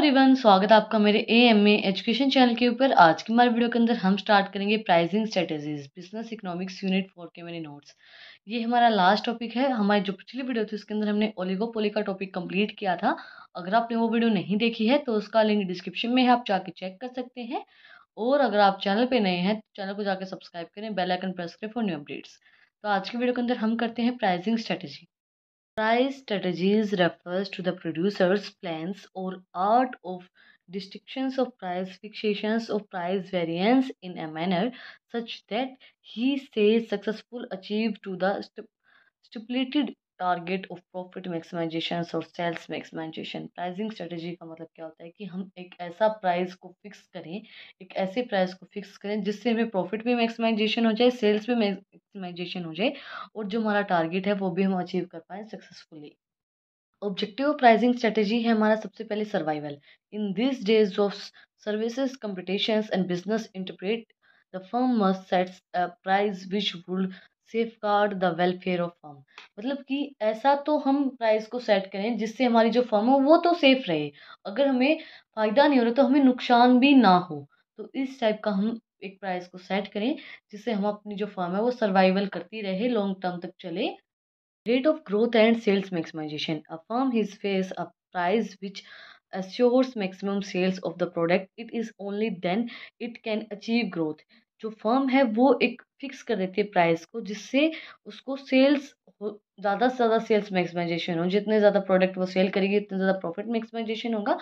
Everyone स्वागत है आपका मेरे A M A education channel के ऊपर आज की हमारे वीडियो के अंदर हम स्टार्ट करेंगे pricing strategies business economics unit four के मेरे नोट्स ये हमारा लास्ट टॉपिक है हमारी जो पिछली वीडियो थी उसके अंदर हमने ओलिगोपोली का टॉपिक कंप्लीट किया था अगर आपने वो वीडियो नहीं देखी है तो उसका लिंक डिस्क्रिप्शन में है आप जाके चेक कर सकते हैं और अगर आप चैनल पर नए हैं तो चैनल को जाकर सब्सक्राइब करें बेलाइकन प्रेस करें फॉर न्यू अपडेट्स तो आज की वीडियो के अंदर हम करते हैं pricing strategy Price strategies refers to the producer's plans or art of distinctions of price fixations of price variance in a manner such that he stays successful achieved to the stipulated target of profit maximisation और sales maximisation pricing strategy का मतलब क्या होता है कि हम एक ऐसा प्राइस को फिक्स करें एक ऐसे प्राइस को फिक्स करें जिससे हमें प्रॉफिट भी मैक्सिमाइजेशन हो जाए सेल्स भी मैक्सिमाइजेशन हो जाए और जो हमारा टारगेट है वो भी हम अचीव कर पाएँ successfully objective of pricing strategy है हमारा सबसे पहले survival in this days of services competitions and business interpret the firm must sets a price which would safeguard the welfare of firm मतलब कि ऐसा तो हम प्राइस को सेट करें जिससे हमारी जो फर्म हो वो तो सेफ रहे अगर हमें फ़ायदा नहीं हो रहा तो हमें नुकसान भी ना हो तो इस टाइप का हम एक प्राइस को सेट करें जिससे हम अपनी जो फर्म है वो सर्वाइवल करती रहे लॉन्ग टर्म तक चले rate of growth and sales maximisation a firm his face a price which assures maximum sales of the product it is only then it can achieve growth जो firm है वो एक fix कर देती है price को जिससे उसको सेल्स ज़्यादा से ज़्यादा सेल्स मैक्सिमाइजेशन हो जितने ज़्यादा प्रोडक्ट वो सेल करेगी उतने ज़्यादा प्रॉफिट मैक्सिमाइजेशन होगा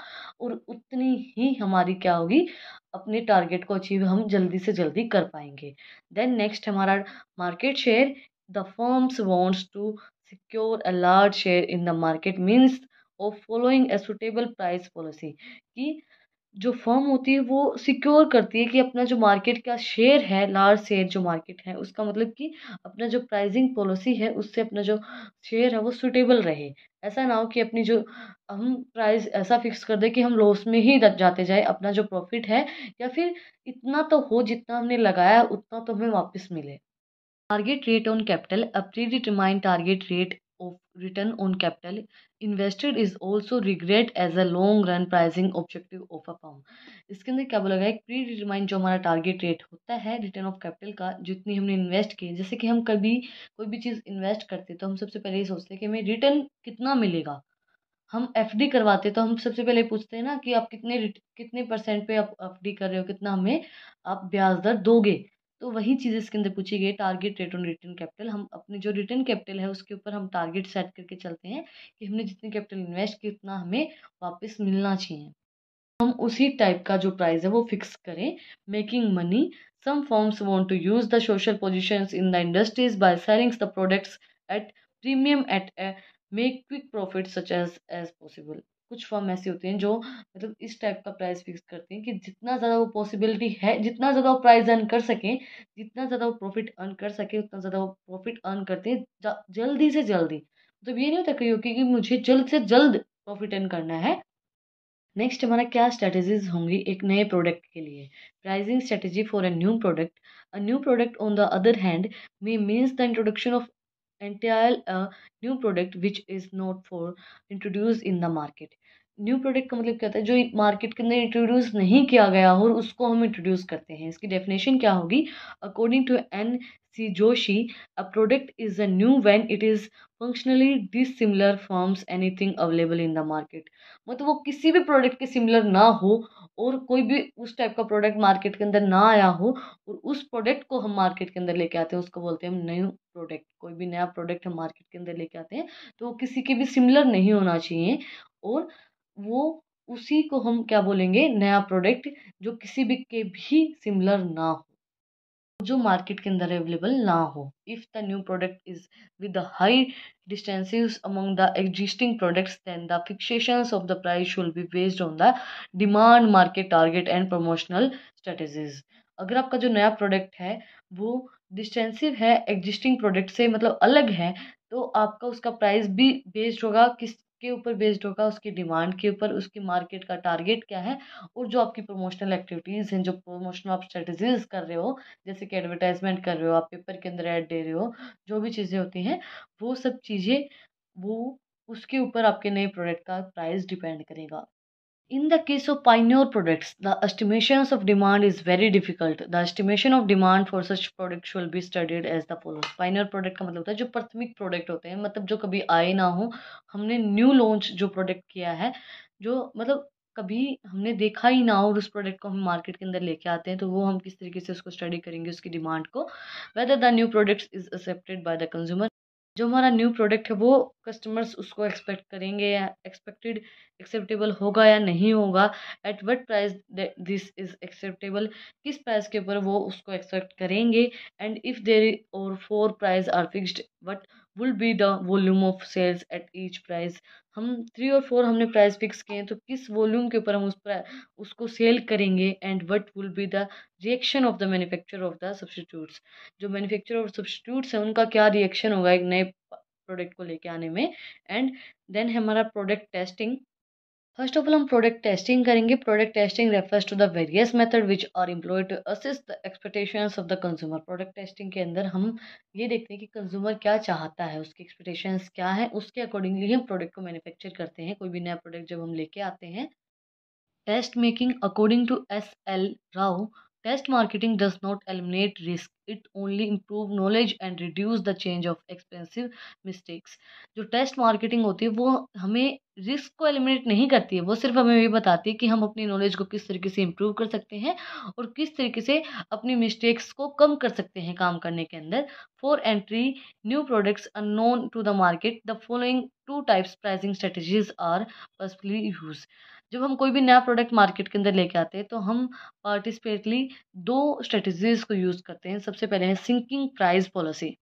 और उतनी ही हमारी क्या होगी अपने टारगेट को अचीव हम जल्दी से जल्दी कर पाएंगे देन नेक्स्ट हमारा market share the firms wants to secure a large share in the market means of following a suitable price policy कि जो फर्म होती है वो सिक्योर करती है कि अपना जो मार्केट का शेयर है लार्ज शेयर जो मार्केट है उसका मतलब कि अपना जो प्राइजिंग पॉलिसी है उससे अपना जो शेयर है वो सुटेबल रहे ऐसा ना हो कि अपनी जो हम प्राइस ऐसा फिक्स कर दें कि हम लॉस में ही जाते जाए अपना जो प्रॉफिट है या फिर इतना तो हो जितना हमने लगाया उतना तो हमें वापस मिले टारगेट रेट ऑन कैपिटल अप्री pre target rate of return on capital invested is also regret as a long run pricing objective of a firm इसके अंदर क्या बोला गया है प्री डिटरमाइन जो हमारा टारगेट रेट होता है रिटर्न ऑफ कैपिटल का जितनी हमने इन्वेस्ट किए जैसे कि हम कभी कोई भी चीज़ इन्वेस्ट करते तो हम सबसे पहले ये सोचते हैं कि हमें रिटर्न कितना मिलेगा हम एफ डी करवाते तो हम सबसे पहले पूछते हैं ना कि आप कितने कितने परसेंट पे आप एफ डी कर रहे हो कितना हमें आप ब्याज दर दोगे तो वही चीज़ इसके अंदर पूछी गई target rate on return capital हम अपने जो रिटर्न कैपिटल है उसके ऊपर हम टारगेट सेट करके चलते हैं कि हमने जितने कैपिटल इन्वेस्ट किया उतना हमें वापस मिलना चाहिए हम उसी टाइप का जो प्राइस है वो फिक्स करें making money some forms want to use the social position in the industries by sellings the products at premium at make quick profit such as as possible कुछ फर्म ऐसे होते हैं जो मतलब इस टाइप का प्राइस फिक्स करते हैं कि जितना ज़्यादा वो पॉसिबिलिटी है जितना ज़्यादा वो प्राइस अर्न कर सकें जितना ज़्यादा वो प्रॉफिट अर्न कर सके उतना ज़्यादा वो प्रॉफिट अर्न करते हैं जल्दी से जल्दी मतलब ये नहीं होता कहीं कि मुझे जल्द से जल्द प्रॉफिट अर्न करना है नेक्स्ट हमारा क्या स्ट्रैटेजीज होंगी एक नए प्रोडक्ट के लिए pricing strategy for a new product a new product on the other hand may means the introduction of entire new product which is not for introduce in the market new product का मतलब क्या होता है जो market के अंदर introduce नहीं किया गया हो और उसको हम इंट्रोड्यूस करते हैं इसकी डेफिनेशन क्या होगी according to N C Joshi a product is a new when it is functionally dissimilar forms anything available in the market मतलब वो किसी भी प्रोडक्ट के सिमिलर ना हो और कोई भी उस टाइप का प्रोडक्ट मार्केट के अंदर ना आया हो और उस प्रोडक्ट को हम मार्केट के अंदर लेके आते हैं उसको बोलते हैं हम न्यू प्रोडक्ट कोई भी नया प्रोडक्ट हम मार्केट के अंदर लेके आते हैं तो वो किसी के भी सिमिलर नहीं होना चाहिए और वो उसी को हम क्या बोलेंगे नया प्रोडक्ट जो किसी भी के भी सिमिलर ना हो जो मार्केट के अंदर अवेलेबल ना हो if the new product is with high distinctive among the existing products then the fixations of the price should be based on the demand market target and promotional strategies अगर आपका जो नया product है वो डिस्टेंसिव है existing product से मतलब अलग है तो आपका उसका प्राइस भी बेस्ड होगा किस के ऊपर बेस्ड होगा उसकी डिमांड के ऊपर उसकी मार्केट का टारगेट क्या है और जो आपकी प्रमोशनल एक्टिविटीज़ हैं जो प्रमोशनल आप स्ट्रेटजीज कर रहे हो जैसे कि एडवर्टाइजमेंट कर रहे हो आप पेपर के अंदर ऐड दे रहे हो जो भी चीज़ें होती हैं वो सब चीज़ें वो उसके ऊपर आपके नए प्रोडक्ट का प्राइस डिपेंड करेगा In the case of pioneer products, the estimations of demand is very difficult. The estimation of demand for such products will be studied as the follows. Pioneer product का मतलब होता है जो प्राथमिक product होते हैं मतलब जो कभी आए ना हो हमने new launch जो product किया है जो मतलब कभी हमने देखा ही ना हो उस प्रोडक्ट को हम मार्केट के अंदर लेके आते हैं तो वो हम किस तरीके से उसको स्टडी करेंगे उसकी डिमांड को whether the new products is accepted by the consumer जो हमारा न्यू प्रोडक्ट है वो कस्टमर्स उसको एक्सपेक्ट करेंगे या एक्सपेक्टेड एक्सेप्टेबल होगा या नहीं होगा at what price this is acceptable किस प्राइस के ऊपर वो उसको एक्सेप्ट करेंगे and if there or four price are fixed what will be the volume of sales at each price हम थ्री और फोर हमने प्राइस फिक्स किए हैं तो किस वॉल्यूम के ऊपर हम उस प्राइस उसको सेल करेंगे and what will be the reaction of the manufacture of the substitutes जो मैनुफेक्चर ऑफ सब्सटीट्यूट्स हैं उनका क्या रिएक्शन होगा एक नए प्रोडक्ट को लेके आने में एंड देन हमारा product testing first of all हम प्रोडक्ट टेस्टिंग करेंगे product testing refers to the various method which are employ to assist the expectation of the consumer product testing के अंदर हम ये देखते हैं कि कंज्यूमर क्या चाहता है उसके एक्सपेक्टेशन क्या है उसके अकॉर्डिंगली हम प्रोडक्ट को मैन्युफैक्चर करते हैं कोई भी नया प्रोडक्ट जब हम लेके आते हैं test making according to S L Rao test marketing does not eliminate risk it only improve knowledge and reduce the change of expensive mistakes जो टेस्ट मार्केटिंग होती है वो हमें रिस्क को एलिमिनेट नहीं करती है वो सिर्फ हमें ये बताती है कि हम अपनी नॉलेज को किस तरीके से इम्प्रूव कर सकते हैं और किस तरीके से अपनी मिस्टेक्स को कम कर सकते हैं काम करने के अंदर for entry new products unknown to the market the following two types pricing strategies are purposefully use जब हम कोई भी नया प्रोडक्ट मार्केट के अंदर लेके आते हैं तो हम पार्टिसिपेटली दो स्ट्रेटजीज को यूज़ करते हैं सबसे पहले है sinking price policy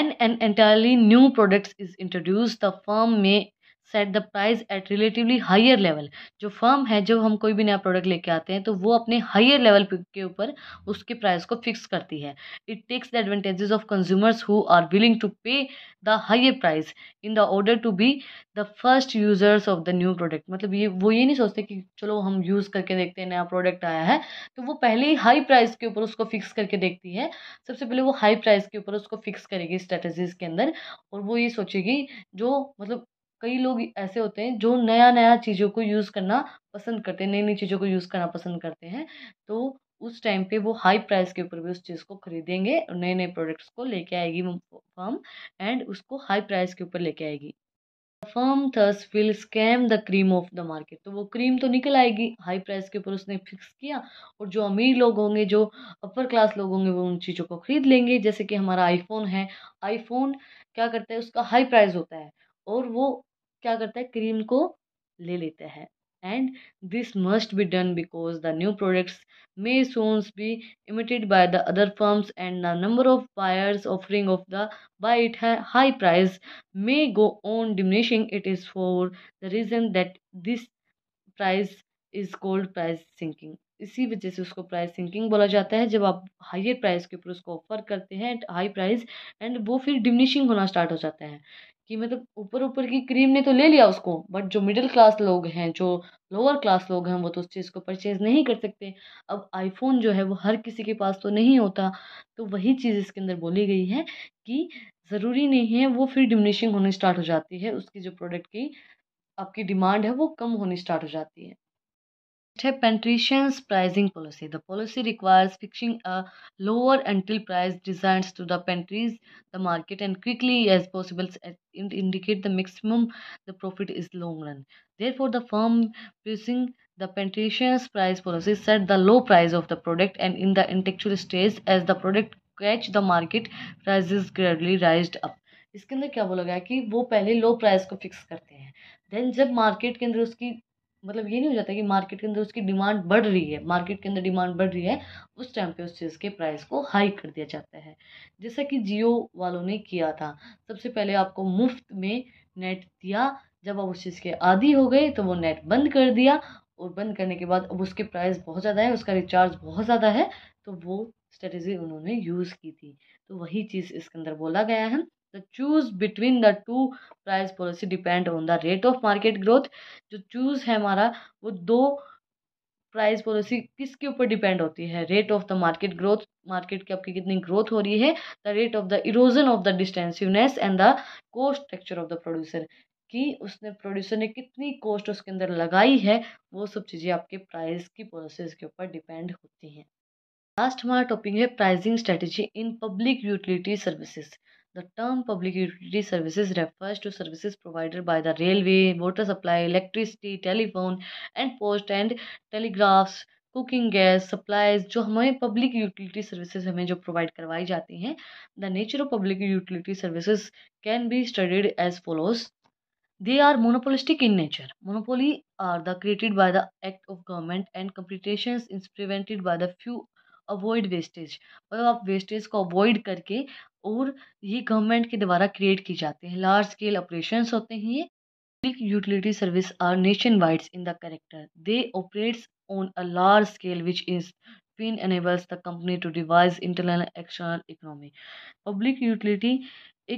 and an entirely new products is introduce the firm may set the price at relatively higher level जो फर्म है जो हम कोई भी नया प्रोडक्ट लेके आते हैं तो वो अपने हायर लेवल के ऊपर उसके प्राइस को फिक्स करती है it takes the advantages of consumers who are willing to pay the higher price in the order to be the first users of the new product मतलब ये वो ये नहीं सोचते कि चलो हम यूज़ करके देखते हैं नया प्रोडक्ट आया है तो वो पहले ही हाई प्राइस के ऊपर उसको फिक्स करके देखती है सबसे पहले वो हाई प्राइस के ऊपर उसको फिक्स करेगी स्ट्रेटजीज के अंदर और वो ये सोचेगी जो मतलब कई लोग ऐसे होते हैं जो नया नया चीज़ों को यूज़ करना पसंद करते हैं नई नई चीज़ों को यूज़ करना पसंद करते हैं तो उस टाइम पे वो हाई प्राइस के ऊपर भी उस चीज़ को खरीदेंगे और नए नए प्रोडक्ट्स को लेके आएगी फर्म एंड उसको हाई प्राइस के ऊपर लेके आएगी firm thus will skim the cream of the market तो वो क्रीम तो निकल आएगी हाई प्राइस के ऊपर उसने फिक्स किया और जो अमीर लोग होंगे जो अपर क्लास लोग होंगे वो उन चीज़ों को खरीद लेंगे जैसे कि हमारा आईफोन है आईफोन क्या करता है उसका हाई प्राइस होता है और वो क्या करता है क्रीम को ले लेता है and this must be done because the new products may soon be imitated by the other firms and the number of buyers offering of the buy it है high price may go on diminishing it is for the reason that this price is called price sinking इसी वजह से उसको price sinking बोला जाता है जब आप हाइयर प्राइस के ऊपर उसको ऑफर करते हैं हाई प्राइस एंड वो फिर डिमिनिशिंग होना स्टार्ट हो जाता है कि मतलब ऊपर ऊपर की क्रीम ने तो ले लिया उसको बट जो मिडिल क्लास लोग हैं जो लोअर क्लास लोग हैं वो तो उस चीज़ को परचेज़ नहीं कर सकते अब आईफोन जो है वो हर किसी के पास तो नहीं होता तो वही चीज़ इसके अंदर बोली गई है कि ज़रूरी नहीं है वो फिर डिमिनिशिंग होनी स्टार्ट हो जाती है उसकी जो प्रोडक्ट की आपकी डिमांड है वो कम होनी स्टार्ट हो जाती है है penetration pricing policy the policy requires fixing a lower initial price design to the penetrates the market and quickly as possible indicate the maximum the profit is long run there for the firm pursuing the penetration price policy set the low price of the product and in the initial stage as the product catch the market price is gradually rise up इसके अंदर क्या बोला गया कि वो पहले लो prize को fix करते हैं देन जब मार्केट के अंदर उसकी मतलब ये नहीं हो जाता कि मार्केट के अंदर उसकी डिमांड बढ़ रही है मार्केट के अंदर डिमांड बढ़ रही है उस टाइम पे उस चीज़ के प्राइस को हाई कर दिया जाता है जैसा कि जियो वालों ने किया था सबसे पहले आपको मुफ्त में नेट दिया जब आप उस चीज़ के आदि हो गए तो वो नेट बंद कर दिया और बंद करने के बाद अब उसके प्राइस बहुत ज़्यादा है उसका रिचार्ज बहुत ज़्यादा है तो वो स्ट्रेटजी उन्होंने यूज़ की थी तो वही चीज़ इसके अंदर बोला गया है The choose between the two price policy depend on the rate of market growth जो चूज है हमारा वो दो प्राइस पॉलिसी किसके ऊपर डिपेंड होती है rate of the market growth market की आपकी कितनी ग्रोथ हो रही है the rate of the erosion of the distinctiveness and the cost structure of the producer कि उसने प्रोड्यूसर ने कितनी कॉस्ट उसके अंदर लगाई है वो सब चीज़ें आपके प्राइस की पॉलिसीज के ऊपर डिपेंड होती हैं लास्ट हमारा टॉपिक है pricing strategy in public utility services the term public utility services refers to services provided by the railway water supply electricity telephone and post and telegraphs cooking gas supplies जो हमें public utility services हमें जो provide करवाई जाती हैं the nature of public utility services can be studied as follows they are monopolistic in nature monopoly are the created by the act of government and competition is prevented by the few avoid wastage मतलब आप wastage को avoid करके और ये government के द्वारा create की जाते हैं लार्ज स्केल ऑपरेशन होते हैं ये public utility service are nation wide in the character they operate on a large scale which is pin enables the company to devise internal external economy public utility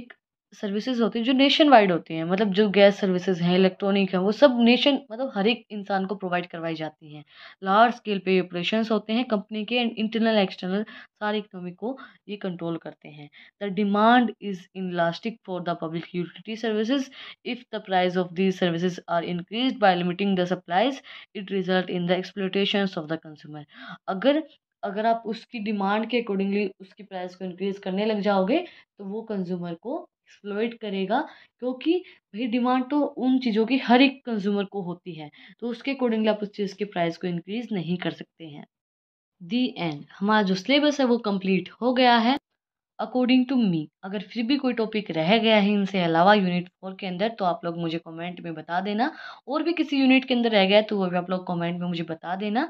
एक services होती हैं जो nation wide होती हैं मतलब जो gas services हैं electronic हैं वो सब नेशन मतलब हर एक इंसान को प्रोवाइड करवाई जाती हैं लार्ज स्केल पे ऑपरेशन होते हैं कंपनी के एंड इंटरनल एक्सटर्नल सारी इकोनॉमी को ये कंट्रोल करते हैं the demand is inelastic for the public utility services if the price of these services are increase by limiting the supplies it result in the exploitation of the consumer अगर अगर आप उसकी demand के accordingly उसकी price को increase करने लग जाओगे तो वो कंज्यूमर को एक्सप्लोइट करेगा क्योंकि भाई डिमांड तो उन चीज़ों की हर एक कंज्यूमर को होती है तो उसके अकॉर्डिंगली आप उस चीज़ के प्राइस को इंक्रीज़ नहीं कर सकते हैं दी एंड हमारा जो सिलेबस है वो कंप्लीट हो गया है अकॉर्डिंग टू मी अगर फिर भी कोई टॉपिक रह गया है इनसे अलावा यूनिट फोर के अंदर तो आप लोग मुझे कमेंट में बता देना और भी किसी यूनिट के अंदर रह गया है तो वो भी आप लोग कमेंट में मुझे बता देना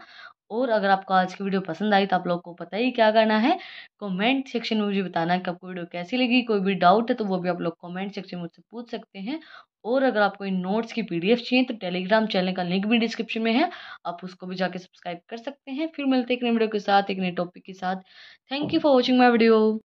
और अगर आपको आज की वीडियो पसंद आई तो आप लोग को पता ही क्या करना है कमेंट सेक्शन में मुझे बताना कि आपको वीडियो कैसी लगी कोई भी डाउट है तो वो भी आप लोग कमेंट सेक्शन में मुझसे पूछ सकते हैं और अगर आपको इन नोट्स की पीडीएफ चाहिए तो टेलीग्राम चैनल का लिंक भी डिस्क्रिप्शन में है आप उसको भी जाके सब्सक्राइब कर सकते हैं फिर मिलते एक नए वीडियो के साथ एक नए टॉपिक के साथ thank you for watching my video